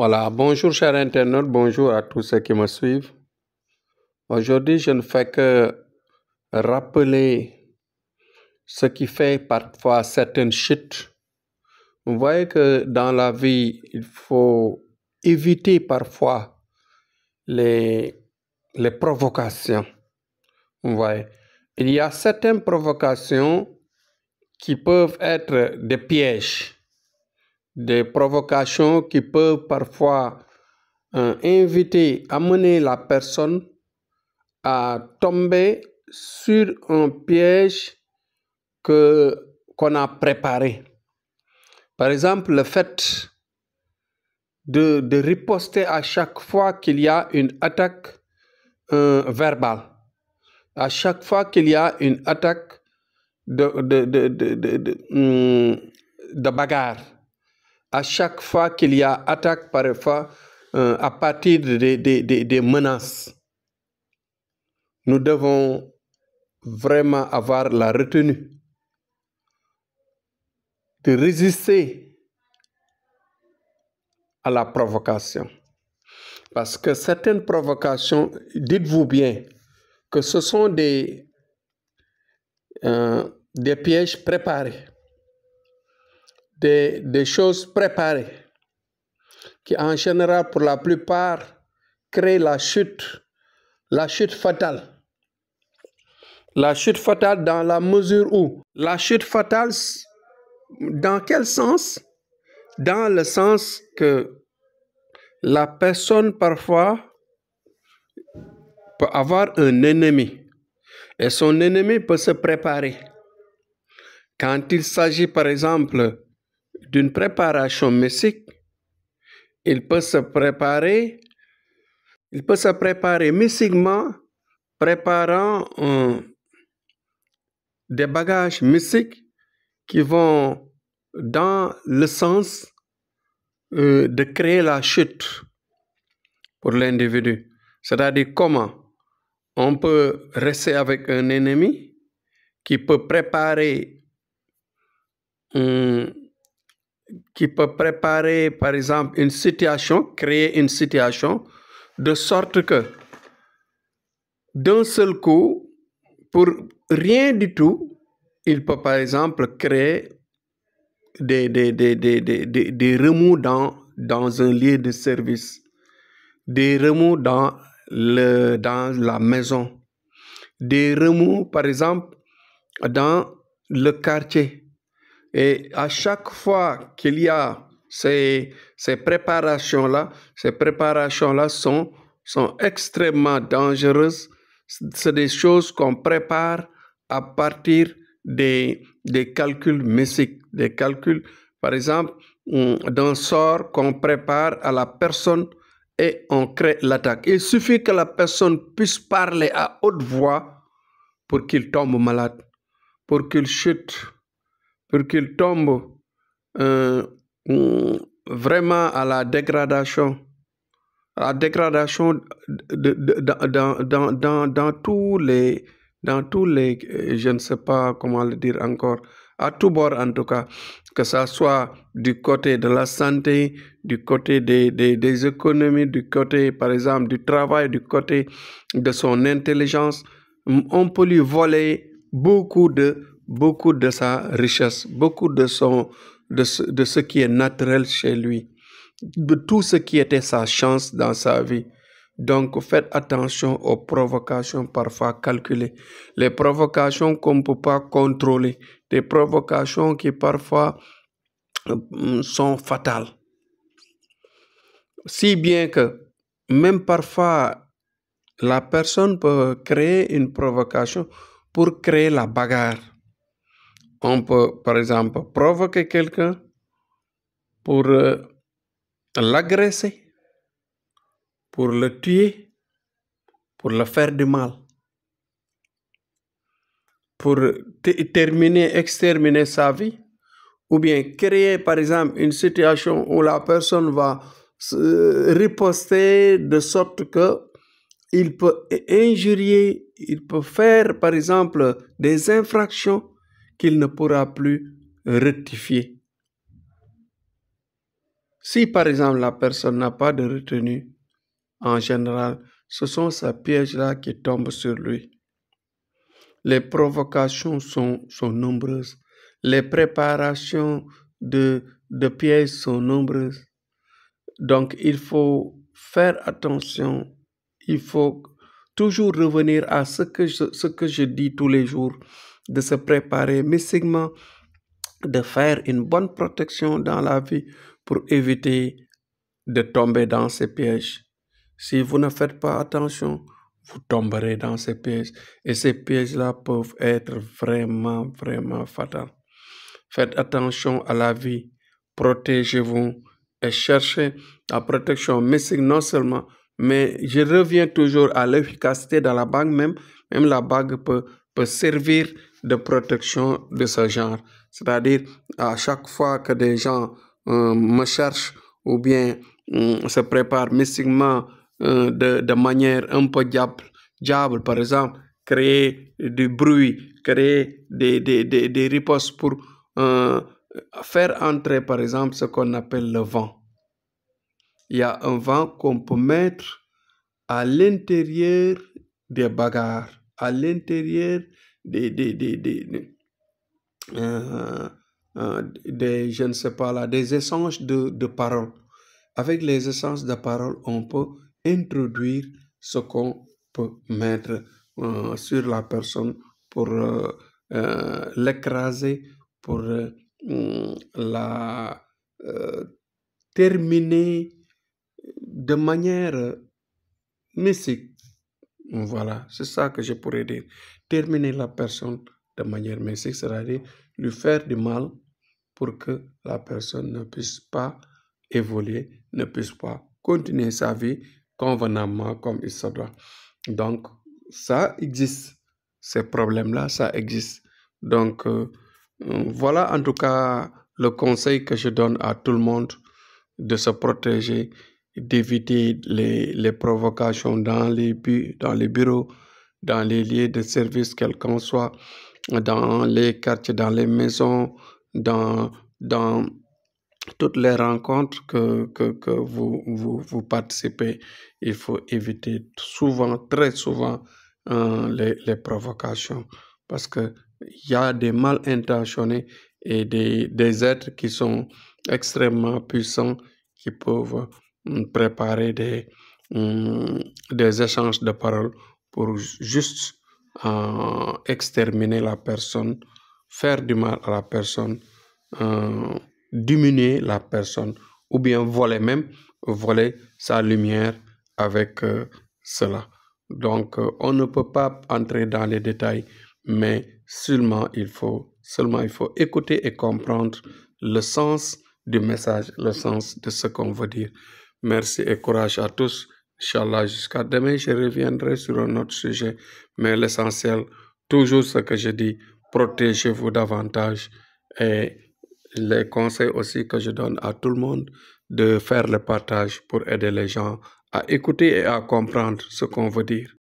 Voilà, bonjour chers internautes, bonjour à tous ceux qui me suivent. Aujourd'hui, je ne fais que rappeler ce qui fait parfois certaines chutes. Vous voyez que dans la vie, il faut éviter parfois les, les provocations. Vous voyez, il y a certaines provocations qui peuvent être des pièges des provocations qui peuvent parfois euh, inviter, amener la personne à tomber sur un piège que qu'on a préparé. Par exemple, le fait de, de riposter à chaque fois qu'il y a une attaque euh, verbale, à chaque fois qu'il y a une attaque de, de, de, de, de, de, hmm, de bagarre à chaque fois qu'il y a attaque parfois euh, à partir des, menaces, nous devons vraiment avoir la retenue de résister à la provocation. Parce que certaines provocations, dites-vous bien que ce sont des, euh, des pièges préparés des, choses préparées qui en général pour la plupart créent la chute, la chute fatale. La chute fatale dans la mesure où la chute fatale, dans quel sens Dans le sens que la personne parfois peut avoir un ennemi et son ennemi peut se préparer. Quand il s'agit par exemple d'une préparation mystique. Il peut se préparer, il peut se préparer mystiquement, préparant euh, des bagages mystiques qui vont dans le sens euh, de créer la chute pour l'individu. C'est-à-dire comment on peut rester avec un ennemi qui peut préparer un... Euh, qui peut préparer, par exemple, une situation, créer une situation, de sorte que d'un seul coup, pour rien du tout, il peut, par exemple, créer des, des, des, des, des remous dans, dans un lieu de service, des remous dans, le, dans la maison, des remous, par exemple, dans le quartier et à chaque fois qu'il y a ces, ces préparations-là, ces préparations-là sont, sont extrêmement dangereuses. C'est des choses qu'on prépare à partir des, des calculs mystiques, des calculs, par exemple, hmm, d'un sort qu'on prépare à la personne et on crée l'attaque. Il suffit que la personne puisse parler à haute voix pour qu'il tombe malade, pour qu'il chute pour qu'il tombe euh, mm, vraiment à la dégradation, à la dégradation de, dans, dans, dans, dans, tous les, dans tous les, euh, je ne sais pas comment le dire encore, à tout bord en tout cas, que ça soit du côté de la santé, du côté des, des économies, du côté par exemple du travail, du côté de son intelligence, on peut lui voler beaucoup de beaucoup de sa richesse, beaucoup de, de ce qui est naturel chez lui, de tout ce qui était sa chance dans sa vie. Donc faites attention aux provocations parfois calculées, les provocations qu'on ne peut pas contrôler, des provocations qui parfois euh, sont fatales. Si bien que même parfois la personne peut créer une provocation pour créer la bagarre on peut, par exemple, provoquer quelqu'un pour euh, l'agresser, pour le tuer, pour le faire du mal, pour terminer, exterminer sa vie, ou bien créer, par exemple, une situation où la personne va se euh, riposter de sorte que il peut injurier, il peut faire, par exemple, des infractions qu'il ne pourra plus rectifier. Si par exemple la personne n'a pas de retenue, en général, ce sont ces pièges-là qui tombent sur lui. Les provocations sont, sont nombreuses. Les préparations de, pièges sont nombreuses. Donc il faut faire attention. Il faut toujours revenir à ce que ce que je dis tous les jours de se préparer mystiquement, de faire une bonne protection dans la vie pour éviter de tomber dans ces pièges. Si vous ne faites pas attention, vous tomberez dans ces pièges. Et ces pièges-là peuvent être vraiment, vraiment fatales. Faites attention à la vie. Protégez-vous et cherchez la protection mystique non seulement, mais je reviens toujours à l'efficacité dans la bague même. Même la bague peut, peut servir de protection de ce genre. C'est-à-dire, à chaque fois que des gens euh, me cherchent ou bien hum, se préparent mystiquement euh, de, de, manière un peu diable, diable, par exemple, créer du bruit, créer des, des, des, des ripostes pour euh, faire entrer, par exemple, ce qu'on appelle le vent. Il y a un vent qu'on peut mettre à l'intérieur des bagarres, à l'intérieur des, euh, euh, des, je ne sais pas là, des essences de, de paroles. Avec les essences de paroles, on peut introduire ce qu'on peut mettre euh, sur la personne pour l'écraser, pour mm, la terminer de manière mystique. Voilà, c'est ça que je pourrais dire terminer la personne de manière mystique, c'est-à-dire lui faire du mal pour que la personne ne puisse pas évoluer, ne puisse pas continuer sa vie convenablement comme il se doit. Donc, ça existe. Ces problèmes-là, ça existe. Donc, euh, voilà en tout cas le conseil que je donne à tout le monde de se protéger, d'éviter les, les, provocations dans les, dans les bureaux, dans les lieux de service, quel qu'en soit, dans les quartiers, dans les maisons, dans, dans toutes les rencontres que, que, que vous, vous, vous, participez, il faut éviter souvent, très souvent, euh, les, les, provocations. Parce qu'il y a des mal intentionnés et des, des, êtres qui sont extrêmement puissants qui peuvent mm, préparer des, mm, des échanges de paroles pour juste euh, exterminer la personne, faire du mal à la personne, euh, diminuer la personne, ou bien voler même, voler sa lumière avec euh, cela. Donc, on ne peut pas entrer dans les détails, mais seulement il faut, seulement il faut écouter et comprendre le sens du message, le sens de ce qu'on veut dire. Merci et courage à tous. Inch'Allah, jusqu'à demain, je reviendrai sur un autre sujet. Mais l'essentiel, toujours ce que je dis, protégez-vous davantage. Et les conseils aussi que je donne à tout le monde, de faire le partage pour aider les gens à écouter et à comprendre ce qu'on veut dire.